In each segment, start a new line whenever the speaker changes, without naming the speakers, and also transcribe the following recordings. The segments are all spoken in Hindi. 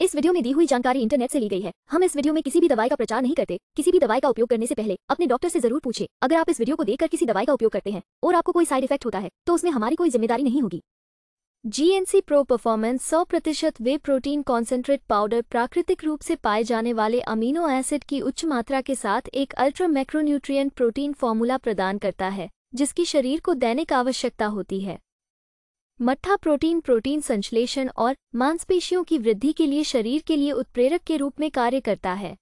इस वीडियो में दी हुई जानकारी इंटरनेट से ली गई है हम इस वीडियो में किसी भी दवाई का प्रचार नहीं करते किसी भी दवाई का उपयोग करने से पहले अपने डॉक्टर से जरूर पूछे अगर आप इस वीडियो को देखकर किसी दवाई का उपयोग करते हैं और आपको कोई साइड इफेक्ट होता है तो उसमें हमारी कोई जिम्मेदारी नहीं होगी जीएनसी प्रो परफॉर्मेंस सौ प्रतिशत वे प्रोटीन कॉन्सेंट्रेट पाउडर प्राकृतिक रूप से पाए जाने वाले अमीनो एसिड की उच्च मात्रा के साथ एक अल्ट्रा मैक्रोन्यूट्रिय प्रोटीन फॉर्मूला प्रदान करता है जिसकी शरीर को दैनिक आवश्यकता होती है मट्ठा प्रोटीन प्रोटीन संश्लेषण और मांसपेशियों की वृद्धि के लिए शरीर के लिए उत्प्रेरक के रूप में कार्य करता है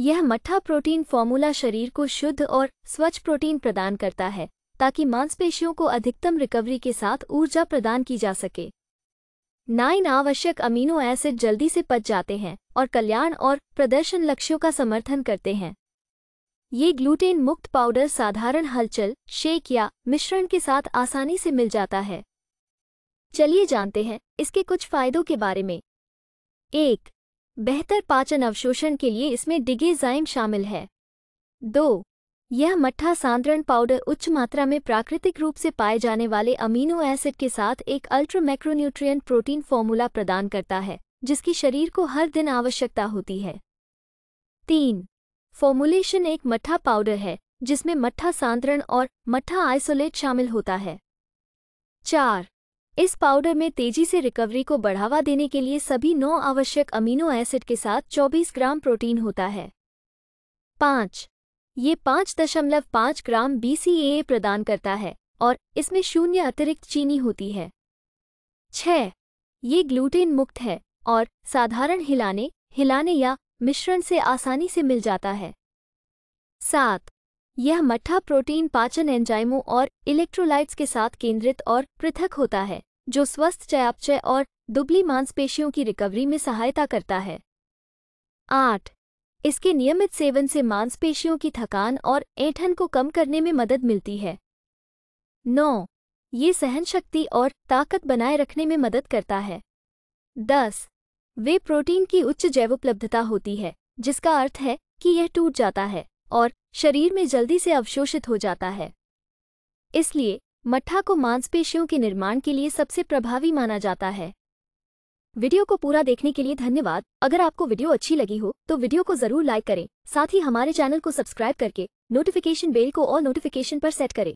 यह मट्ठा प्रोटीन फॉर्मूला शरीर को शुद्ध और स्वच्छ प्रोटीन प्रदान करता है ताकि मांसपेशियों को अधिकतम रिकवरी के साथ ऊर्जा प्रदान की जा सके नाइन आवश्यक अमीनो एसिड जल्दी से पच जाते हैं और कल्याण और प्रदर्शन लक्ष्यों का समर्थन करते हैं ये ग्लूटेन मुक्त पाउडर साधारण हलचल शेक या मिश्रण के साथ आसानी से मिल जाता है चलिए जानते हैं इसके कुछ फायदों के बारे में एक बेहतर पाचन अवशोषण के लिए इसमें डिगेजाइम शामिल है दो यह मट्ठा सांद्रण पाउडर उच्च मात्रा में प्राकृतिक रूप से पाए जाने वाले अमीनो एसिड के साथ एक अल्ट्रा मैक्रोन्यूट्रिय प्रोटीन फॉर्मूला प्रदान करता है जिसकी शरीर को हर दिन आवश्यकता होती है तीन फॉर्मुलेशन एक मट्ठा पाउडर है जिसमें मट्ठा सांद्रण और मट्ठा आइसोलेट शामिल होता है चार इस पाउडर में तेजी से रिकवरी को बढ़ावा देने के लिए सभी नौ आवश्यक अमीनो एसिड के साथ 24 ग्राम प्रोटीन होता है पाँच ये पाँच दशमलव पाँच ग्राम BCAA प्रदान करता है और इसमें शून्य अतिरिक्त चीनी होती है छ ये ग्लूटेन मुक्त है और साधारण हिलाने हिलाने या मिश्रण से आसानी से मिल जाता है सात यह मट्ठा प्रोटीन पाचन एंजाइमों और इलेक्ट्रोलाइट्स के साथ केंद्रित और पृथक होता है जो स्वस्थ चयापचय और दुबली मांसपेशियों की रिकवरी में सहायता करता है आठ इसके नियमित सेवन से मांसपेशियों की थकान और ऐठन को कम करने में मदद मिलती है नौ ये सहन शक्ति और ताकत बनाए रखने में मदद करता है दस वे प्रोटीन की उच्च जैवोपलब्धता होती है जिसका अर्थ है कि यह टूट जाता है और शरीर में जल्दी से अवशोषित हो जाता है इसलिए मट्ठा को मांसपेशियों के निर्माण के लिए सबसे प्रभावी माना जाता है वीडियो को पूरा देखने के लिए धन्यवाद अगर आपको वीडियो अच्छी लगी हो तो वीडियो को जरूर लाइक करें साथ ही हमारे चैनल को सब्सक्राइब करके नोटिफिकेशन बेल को और नोटिफिकेशन पर सेट करें